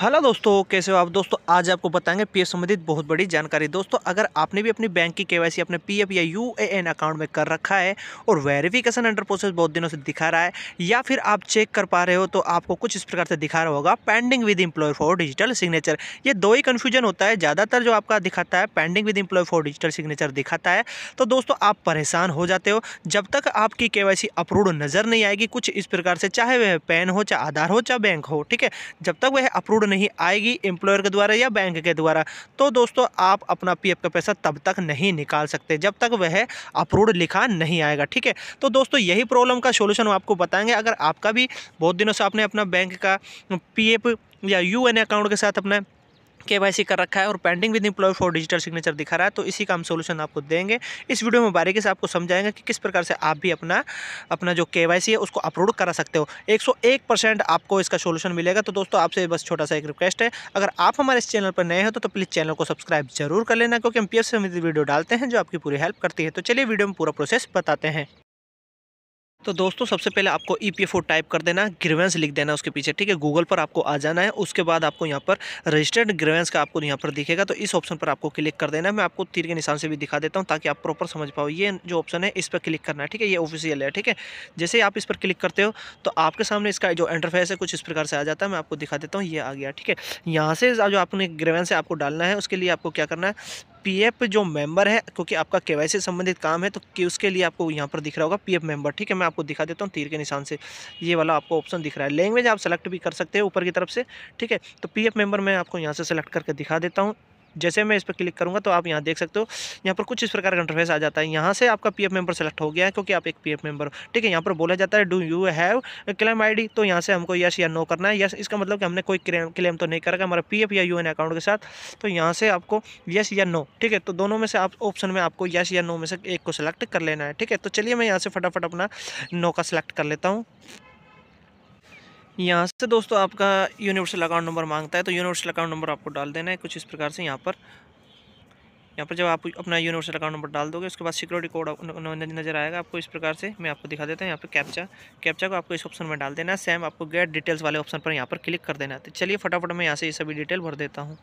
hello दोस्तों कैसे हो आप दोस्तों आज आपको बताएंगे पीएफ संबंधित बहुत बड़ी जानकारी दोस्तों अगर आपने भी अपनी बैंक की केवाईसी अपने पीएफ या यूएएन अकाउंट में कर रखा है और वेरिफिकेशन अंडर प्रोसेस बहुत दिनों से दिखा रहा है या फिर आप चेक कर पा रहे हो तो आपको कुछ इस प्रकार से दिखा रहा होगा pending with employ for digital signature ये दो ही कन्फ्यूजन होता है ज़्यादातर जो आपका दिखाता है pending with employ for digital signature दिखाता है तो दोस्तों आप परेशान हो जाते हो जब तक आपकी के अप्रूव नज़र नहीं आएगी कुछ इस प्रकार से चाहे वह पैन हो चाहे आधार हो चाहे बैंक हो ठीक है जब तक वह अप्रूव नहीं आएगी एम्प्लॉयर के द्वारा या बैंक के द्वारा तो दोस्तों आप अपना पी का पैसा तब तक नहीं निकाल सकते जब तक वह अप्रूव लिखा नहीं आएगा ठीक है तो दोस्तों यही प्रॉब्लम का सोल्यूशन आपको बताएंगे अगर आपका भी बहुत दिनों से आपने अपना बैंक का पी या यू अकाउंट के साथ अपना के कर रखा है और pending with employ for digital signature दिखा रहा है तो इसी का हम सोल्यूशन आपको देंगे इस वीडियो में बारीकी से आपको समझाएंगे कि किस प्रकार से आप भी अपना अपना जो के है उसको अपलोड करा सकते हो एक आपको इसका सोल्यूशन मिलेगा तो दोस्तों आपसे बस छोटा सा एक रिक्वेस्ट है अगर आप हमारे इस चैनल पर नए हो तो, तो प्लीज़ चैनल को सब्सक्राइब जरूर कर लेना क्योंकि हम पी से वीडियो डालते हैं जो आपकी पूरी हेल्प करती है तो चलिए वीडियो में पूरा प्रोसेस बताते हैं तो दोस्तों सबसे पहले आपको E P F O type कर देना ग्रीवेंस लिख देना उसके पीछे ठीक है गूगल पर आपको आ जाना है उसके बाद आपको यहाँ पर रजिस्टर्ड ग्रीवेंस का आपको यहाँ पर दिखेगा तो इस ऑप्शन पर आपको क्लिक कर देना है मैं आपको तीर के निशान से भी दिखा देता हूँ ताकि आप प्रॉपर समझ पाओ ये जो ऑप्शन है इस पर क्लिक करना है ठीक है ये ऑफिशियल है ठीक है जैसे आप इस पर क्लिक करते हो तो आपके सामने इसका जो इंटरफेस है कुछ इस प्रकार से आ जाता है मैं आपको दिखा देता हूँ ये आ गया ठीक है यहाँ से जो आपने ग्रीवेंस है आपको डालना है उसके लिए आपको क्या करना है पीएफ जो मेंबर है क्योंकि आपका वाई से संबंधित काम है तो कि उसके लिए आपको यहाँ पर दिख रहा होगा पीएफ मेंबर ठीक है मैं आपको दिखा देता हूँ तीर के निशान से ये वाला आपको ऑप्शन दिख रहा है लैंग्वेज आप सेलेक्ट भी कर सकते हैं ऊपर की तरफ से ठीक है तो पी एफ मेंबर मैं आपको यहाँ से सेलेक्ट करके दिखा देता हूँ जैसे मैं इस पर क्लिक करूँगा तो आप यहाँ देख सकते हो यहाँ पर कुछ इस प्रकार का इंटरफेस आ जाता है यहाँ से आपका पी मेंबर सेलेक्ट हो गया है क्योंकि आप एक पी मेंबर हो ठीक है यहाँ पर बोला जाता है do you have claim I तो यहाँ से हमको यस या नो करना है यस इसका मतलब कि हमने कोई क्लेम तो नहीं करेगा हमारा पी या यू अकाउंट के साथ तो यहाँ से आपको यस या नो ठीक है तो दोनों में से आप ऑप्शन में आपको यस या नो में से एक को सिलेक्ट कर लेना है ठीक है तो चलिए मैं यहाँ से फटाफट अपना नो का सिलेक्ट कर लेता हूँ यहाँ से दोस्तों आपका यूनिवर्सल अकाउंट नंबर मांगता है तो यूनिवर्सल अकाउंट नंबर आपको डाल देना है कुछ इस प्रकार से यहाँ पर यहाँ पर जब आप अपना यूनिवर्सल अकाउंट नंबर डाल दोगे उसके बाद सिक्योरिटी कोड नज़र आएगा आपको इस प्रकार से मैं आपको दिखा देता हूँ यहाँ पर कैप्चा कैप्चा को आपको इस ऑप्शन में डाल देना है सेम आपको गेट डिटेल्स वाले ऑप्शन पर यहाँ पर क्लिक कर देना है तो चलिए फटाफट मैं यहाँ से ये सभी डिटेल भर देता हूँ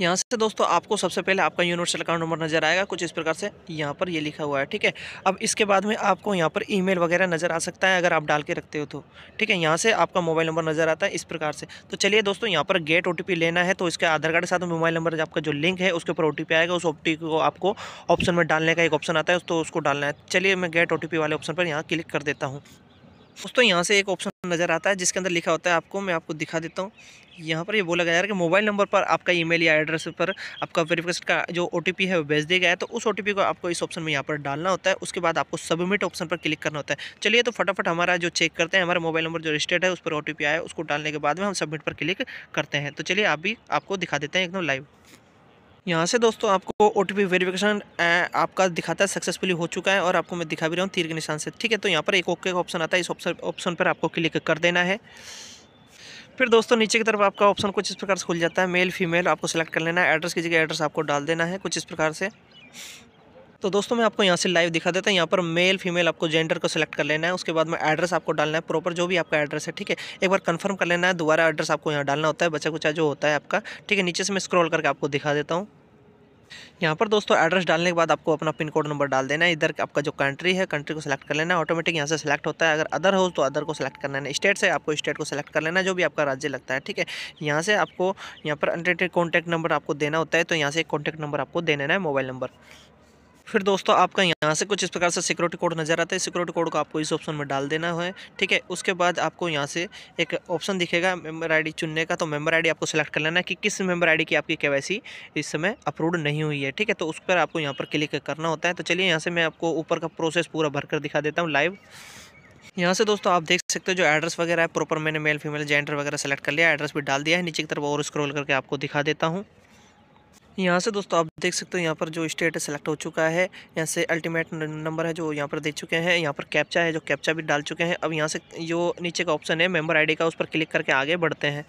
यहाँ से दोस्तों आपको सबसे पहले आपका यूनिवर्सल अकाउंट नंबर नज़र आएगा कुछ इस प्रकार से यहाँ पर ये लिखा हुआ है ठीक है अब इसके बाद में आपको यहाँ पर ईमेल वगैरह नज़र आ सकता है अगर आप डाल के रखते हो तो ठीक है यहाँ से आपका मोबाइल नंबर नज़र आता है इस प्रकार से तो चलिए दोस्तों यहाँ पर गेट ओ लेना है तो इसके आधार कार्ड के साथ मोबाइल नंबर आपका जो लिंक है उसके ऊपर ओ आएगा उस ओ को आपको ऑप्शन में डालने का एक ऑप्शन आता है तो उसको डालना है चलिए मैं गेट ओ वाले ऑप्शन पर यहाँ क्लिक कर देता हूँ दोस्तों यहाँ से एक ऑप्शन नज़र आता है जिसके अंदर लिखा होता है आपको मैं आपको दिखा देता हूँ यहाँ पर ये यह बोला गया है कि मोबाइल नंबर पर आपका ईमेल या एड्रेस पर आपका वेरिफिकेशन का जो ओ है वो भेज दिया गया है तो उस ओ को आपको इस ऑप्शन में यहाँ पर डालना होता है उसके बाद आपको सबमिट ऑप्शन पर क्लिक करना होता है चलिए तो फटाफट हमारा जो चेक करते हैं हमारा मोबाइल नंबर जो रजिस्टर्ड है उस पर ओ आया है उसको डालने के बाद में हम सबमिट पर क्लिक करते हैं तो चलिए आप भी आपको दिखा देते हैं एकदम लाइव यहाँ से दोस्तों आपको ओ टी पी वेरिफिकेशन आपका दिखाता है सक्सेसफुली हो चुका है और आपको मैं दिखा भी रहा हूँ तीर के निशान से ठीक है तो यहाँ पर एक ओके का ऑप्शन आता है इस ऑप्शन ऑप्शन पर आपको क्लिक कर देना है फिर दोस्तों नीचे की तरफ आपका ऑप्शन कुछ इस प्रकार से खुल जाता है मेल फीमेल आपको सेलेक्ट कर लेना है एड्रेस की जगह एड्रेस आपको डाल देना है कुछ इस प्रकार से तो दोस्तों मैं आपको यहाँ से लाइव दिखा देता हूँ यहाँ पर मेल फीमेल आपको जेंडर को सिलेक्ट कर लेना है उसके बाद में एड्रेस आपको डालना है प्रॉपर जो भी आपका एड्रेस है ठीक है एक बार कन्फर्म कर लेना है दोबारा एड्रेस आपको यहाँ डालना होता है बचा कुचा जो होता है आपका ठीक है नीचे से मैं स्क्रॉल करके आपको दिखा देता हूँ यहाँ पर दोस्तों एड्रेस डालने के बाद आपको अपना पिन कोड नंबर डाल देना है इधर आपका जो कंट्री है कंट्री को सिलेक्ट कर लेना है ऑटोमेटिक यहाँ से सिलेक्ट होता है अगर अदर हो तो अदर को सिलेक्ट कर लेना है स्टेट से आपको स्टेट को सिलेक्ट कर लेना है जो भी आपका राज्य लगता है ठीक है यहाँ से आपको यहाँ पर कॉन्टैक्ट नंबर आपको देना होता है तो यहाँ से एक कॉन्टैक्ट नंबर आपको दे देना है मोबाइल नंबर फिर दोस्तों आपका यहाँ से कुछ इस प्रकार से सिक्योरिटी कोड नज़र आता है सिक्योरिटी कोड को आपको इस ऑप्शन में डाल देना है ठीक है उसके बाद आपको यहाँ से एक ऑप्शन दिखेगा मेम्बर आईडी चुनने का तो मेंबर आईडी आपको सेलेक्ट कर लेना है कि किस मेंबर आईडी की आपकी केवाईसी इस समय अप्रूव नहीं हुई है ठीक है तो उस पर आपको यहाँ पर क्लिक करना होता है तो चलिए यहाँ से मैं आपको ऊपर का प्रोसेस पूरा भर कर दिखा देता हूँ लाइव यहाँ से दोस्तों आप देख सकते हो जो एड्रेस वगैरह है प्रॉपर मैंने मेल फीमेल जेंडर वगैरह सेलेक्ट कर लिया एड्रेस भी डाल दिया है नीचे की तरफ और स्क्रॉल करके आपको दिखा देता हूँ यहाँ से दोस्तों आप देख सकते हो यहाँ पर जो स्टेट सेलेक्ट हो चुका है यहाँ से अल्टीमेट नंबर है जो यहाँ पर देख चुके हैं यहाँ पर कैप्चा है जो कैप्चा भी डाल चुके हैं अब यहाँ से जो नीचे का ऑप्शन है मेंबर आईडी का उस पर क्लिक करके आगे बढ़ते हैं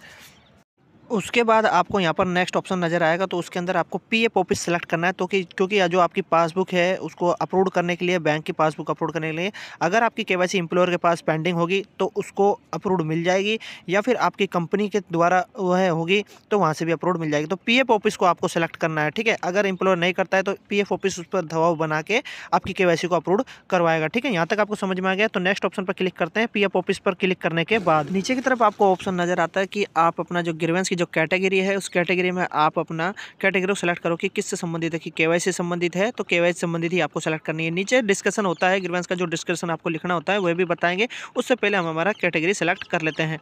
उसके बाद आपको यहाँ पर नेक्स्ट ऑप्शन नज़र आएगा तो उसके अंदर आपको पी एफ ऑफिस सेलेक्ट करना है तो कि क्योंकि जो आपकी पासबुक है उसको अपलोड करने के लिए बैंक की पासबुक अपलोड करने के लिए अगर आपकी के वाई एम्प्लॉयर के पास पेंडिंग होगी तो उसको अप्रूव मिल जाएगी या फिर आपकी कंपनी के द्वारा वह होगी तो वहाँ से भी अप्रूव मिल जाएगी तो पी ऑफिस को आपको सेलेक्ट करना है ठीक है अगर एम्प्लॉयर नहीं करता है तो पी ऑफिस उस पर दबाव बना के आपकी के को अप्रूव करवाएगा ठीक है यहाँ तक आपको समझ में आ गया तो नेक्स्ट ऑप्शन पर क्लिक करते हैं पी ऑफिस पर क्लिक करने के बाद नीचे की तरफ आपको ऑप्शन नज़र आता है कि आप अपना जो ग्रीवेंस की जो कैटेगरी है उस कैटेगरी में आप अपना कैटेगरी को सेलेक्ट करो कि किससे संबंधित है कि के से संबंधित है तो के संबंधित ही आपको सेलेक्ट करनी है नीचे डिस्कशन होता है ग्रीवेंस का जो डिस्कशन आपको लिखना होता है वह भी बताएंगे उससे पहले हम हमारा कैटेगरी सेलेक्ट कर लेते हैं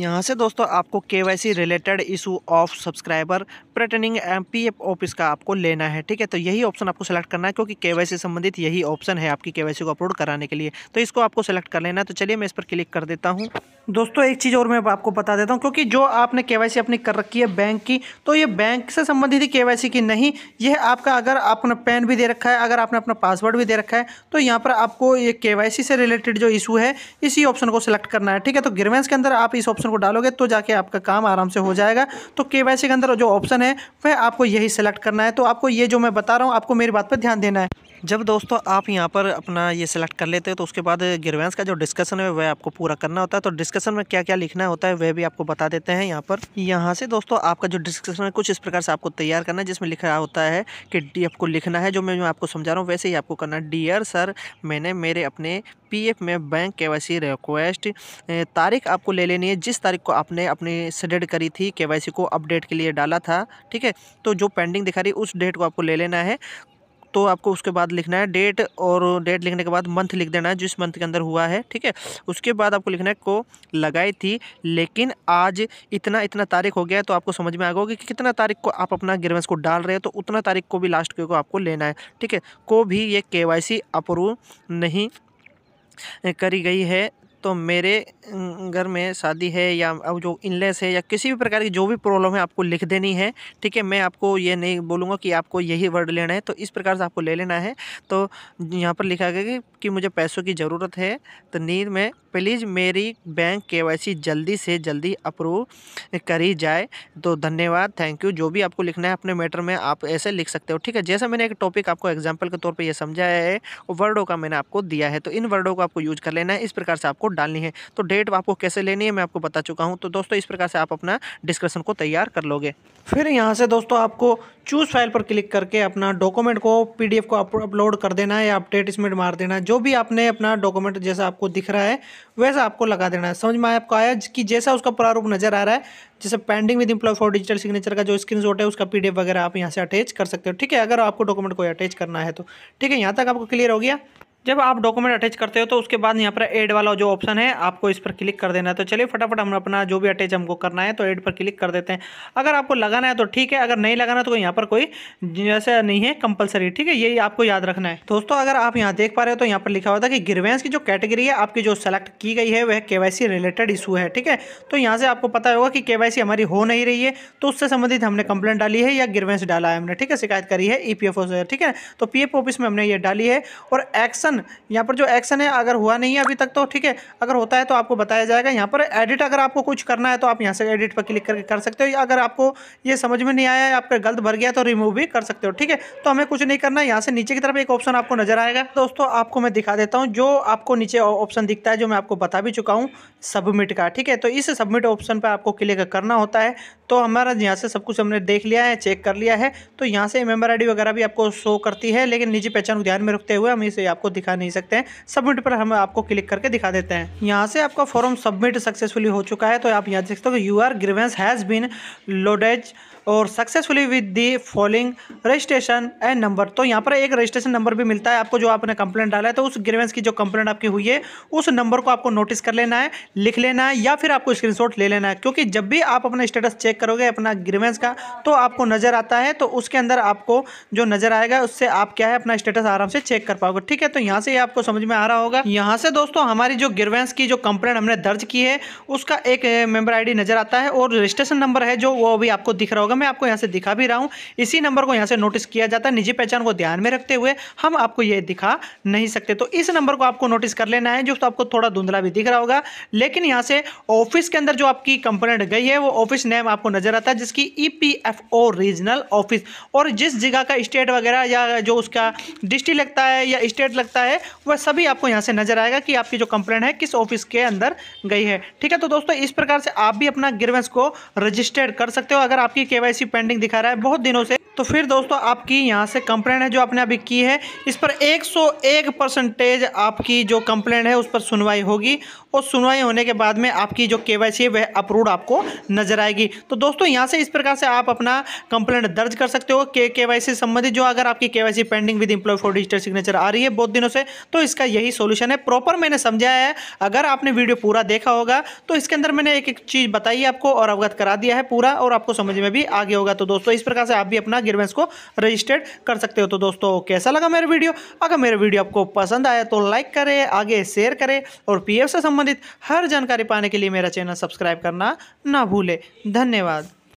यहाँ से दोस्तों आपको के related issue of subscriber pertaining M P F office का आपको लेना है ठीक है तो यही ऑप्शन आपको सेलेक्ट करना है क्योंकि के से संबंधित यही ऑप्शन है आपकी के को अपलोड कराने के लिए तो इसको आपको सेलेक्ट कर लेना तो चलिए मैं इस पर क्लिक कर देता हूँ दोस्तों एक चीज़ और मैं आपको बता देता हूँ क्योंकि जो आपने के अपनी कर रखी है बैंक की तो ये बैंक से संबंधित ही के की नहीं यह आपका अगर आपने पैन भी दे रखा है अगर आपने अपना पासवर्ड भी दे रखा है तो यहाँ पर आपको ये के से रिलेटेड जो इशू है इसी ऑप्शन को सिलेक्ट करना है ठीक है तो ग्रीवेंस के अंदर आप इस ऑप्शन को डालोगे तो जाके आपका काम आराम से हो जाएगा तो के के अंदर जो ऑप्शन है वह आपको यही सिलेक्ट करना है तो आपको ये जो मैं बता रहा हूँ आपको मेरी बात पर ध्यान देना है जब दोस्तों आप यहाँ पर अपना ये सिलेक्ट कर लेते हैं तो उसके बाद ग्रीवेंस का जो डिस्कशन है वह आपको पूरा करना होता है तो डिस्कशन में क्या क्या लिखना होता है वह भी आपको बता देते हैं यहाँ पर यहाँ से दोस्तों आपका जो डिस्कशन है कुछ इस प्रकार से आपको तैयार करना है जिसमें लिखा होता है कि डी आपको लिखना है जो मैं आपको समझा रहा हूँ वैसे ही आपको करना है डियर सर मैंने मेरे अपने पी में बैंक के रिक्वेस्ट तारीख आपको ले लेनी है जिस तारीख को आपने अपनी सेडेड करी थी के को अपडेट के लिए डाला था ठीक है तो जो पेंडिंग दिखा रही उस डेट को आपको ले लेना है तो आपको उसके बाद लिखना है डेट और डेट लिखने के बाद मंथ लिख देना है जिस मंथ के अंदर हुआ है ठीक है उसके बाद आपको लिखना है को लगाई थी लेकिन आज इतना इतना तारीख हो गया है तो आपको समझ में आ गया कि कितना तारीख को आप अपना ग्रेवेंस को डाल रहे हो तो उतना तारीख को भी लास्ट के को आपको लेना है ठीक है को भी ये के अप्रूव नहीं करी गई है तो मेरे घर में शादी है या अब जो इनलेस है या किसी भी प्रकार की जो भी प्रॉब्लम है आपको लिख देनी है ठीक है मैं आपको ये नहीं बोलूँगा कि आपको यही वर्ड लेना है तो इस प्रकार से आपको ले लेना है तो यहाँ पर लिखा गया कि, कि मुझे पैसों की ज़रूरत है तो नींद में प्लीज़ मेरी बैंक के जल्दी से जल्दी अप्रूव करी जाए तो धन्यवाद थैंक यू जो भी आपको लिखना है अपने मैटर में आप ऐसे लिख सकते हो ठीक है जैसा मैंने एक टॉपिक आपको एग्जाम्पल के तौर पर यह समझाया है वर्डों का मैंने आपको दिया है तो इन वर्डों को आपको यूज कर लेना है इस प्रकार से आपको रिपोर्ट डालनी है तो डेट आपको कैसे लेनी है मैं आपको बता चुका हूँ तो दोस्तों इस प्रकार से आप अपना डिस्कशन को तैयार कर लोगे फिर यहाँ से दोस्तों आपको चूज़ फाइल पर क्लिक करके अपना डॉक्यूमेंट को पीडीएफ को अपलोड कर देना है या अपडेट इसमें मार देना है जो भी आपने अपना डॉक्यूमेंट जैसा आपको दिख रहा है वैसा आपको लगा देना है समझ में आपको आया कि जैसा उसका प्रारूप नजर आ रहा है जैसे pending with employ for digital signature का जो स्क्रीन है उसका पीडीएफ वगैरह आप यहाँ से अटैच कर सकते हो ठीक है अगर आपको डॉक्यूमेंट को अटैच करना है तो ठीक है यहाँ तक आपको क्लियर हो गया जब आप डॉक्यूमेंट अटैच करते हो तो उसके बाद यहाँ पर एड वाला जो ऑप्शन है आपको इस पर क्लिक कर देना है तो चलिए फटाफट हम अपना जो भी अटैच हमको करना है तो एड पर क्लिक कर देते हैं अगर आपको लगाना है तो ठीक है अगर नहीं लगाना है तो यहाँ पर कोई जैसा नहीं है कंपलसरी ठीक है यही आपको याद रखना है दोस्तों अगर आप यहाँ देख पा रहे हो तो यहाँ पर लिखा हुआ था कि गिरवेंस की जो कैटेगरी है आपकी जो सेलेक्ट की गई है वह के रिलेटेड इशू है ठीक है तो यहाँ से आपको पता होगा कि के हमारी हो नहीं रही है तो उससे संबंधित हमने कंप्लेंट डाली है या गिरवेंस डाला है हमने ठीक है शिकायत करी है ई e से ठीक है तो पी ऑफिस में हमने ये डाली है और एक्शन एक्शन यहाँ पर जो एक्शन है अगर हुआ नहीं है अभी तक तो ठीक है अगर होता है तो आपको बताया जाएगा यहाँ पर एडिट अगर आपको कुछ करना है तो आप यहाँ से एडिट पर क्लिक करके कर सकते हो या अगर आपको ये समझ में नहीं आया है आपका गलत भर गया तो रिमूव भी कर सकते हो ठीक है तो हमें कुछ नहीं करना है यहाँ से नीचे की तरफ एक ऑप्शन आपको नजर आएगा दोस्तों आपको मैं दिखा देता हूँ जो आपको नीचे ऑप्शन दिखता है जो मैं आपको बता भी चुका हूँ सबमिट का ठीक है तो इस सबमिट ऑप्शन पर आपको क्लिक करना होता है तो हमारा यहाँ से सब कुछ हमने देख लिया है चेक कर लिया है तो यहाँ से मेम्बर आई वगैरह भी आपको शो करती है लेकिन निजी पहचान को ध्यान में रखते हुए हम इसे आपको दिखा नहीं सकते हैं सबमिट पर हम आपको क्लिक करके दिखा देते हैं यहाँ से आपका फॉर्म सबमिट सक्सेसफुली हो चुका है तो आप यहाँ देख सकते हो your grievance has been lodged और successfully with the following registration and number तो यहाँ पर एक रजिस्ट्रेशन नंबर भी मिलता है आपको जो आपने कंप्लेंट डाला है तो उस ग्रेवेंस की जो कंप्लेंट आपकी हुई है उस नंबर को आपको नोटिस कर लेना है लिख लेना है या फिर आपको स्क्रीनशॉट ले लेना है क्योंकि जब भी आप अपना स्टेटस चेक करोगे अपना ग्रेवेंस का तो आपको नज़र आता है तो उसके अंदर आपको जो नज़र आएगा उससे आप क्या है अपना स्टेटस आराम से चेक कर पाओगे ठीक है तो यहाँ से आपको समझ में आ रहा होगा यहाँ से दोस्तों हमारी जो ग्रेवेंस की जो कंप्लेंट हमने दर्ज की है उसका एक मेम्बर आई नज़र आता है और रजिस्ट्रेशन नंबर है जो वो भी आपको दिख रहा होगा होगा मैं आपको यहाँ से दिखा भी रहा हूँ इसी नंबर को यहाँ से नोटिस किया जाता है निजी पहचान को ध्यान में रखते हुए हम आपको ये दिखा नहीं सकते तो इस नंबर को आपको नोटिस कर लेना है जो तो आपको थोड़ा धुंधला भी दिख रहा होगा लेकिन यहाँ से ऑफिस के अंदर जो आपकी कंपोनेंट गई है वो ऑफिस नेम आपको नजर आता है जिसकी ई रीजनल ऑफिस और जिस जगह का स्टेट वगैरह या जो उसका डिस्ट्रिक्ट लगता है या स्टेट लगता है वह सभी आपको यहाँ से नजर आएगा कि आपकी जो कंप्लेंट है किस ऑफिस के अंदर गई है ठीक है तो दोस्तों इस प्रकार से आप भी अपना ग्रीवेंस को रजिस्टर्ड कर सकते हो अगर आपकी केवल केवाईसी पेंडिंग दिखा रहा है बहुत दिनों से तो फिर दोस्तों आपकी यहाँ से कंप्लेंट है जो आपने अभी की है इस पर 101 परसेंटेज आपकी जो कंप्लेंट है उस पर सुनवाई होगी और सुनवाई होने के बाद में आपकी जो के है वह अप्रूव आपको नजर आएगी तो दोस्तों यहाँ से इस प्रकार से आप अपना कंप्लेंट दर्ज कर सकते हो के के संबंधित जो अगर आपकी के pending with employ for digital signature आ रही है बहुत दिनों से तो इसका यही सोल्यूशन है प्रॉपर मैंने समझाया है अगर आपने वीडियो पूरा देखा होगा तो इसके अंदर मैंने एक एक चीज़ बताई आपको और अवगत करा दिया है पूरा और आपको समझ में भी आगे होगा तो दोस्तों इस प्रकार से आप भी अपना ग्रीवेंस को रजिस्टर्ड कर सकते हो तो दोस्तों कैसा लगा मेरा वीडियो अगर मेरा वीडियो आपको पसंद आया तो लाइक करें आगे शेयर करें और पी से संबंधित हर जानकारी पाने के लिए मेरा चैनल सब्सक्राइब करना ना भूलें धन्यवाद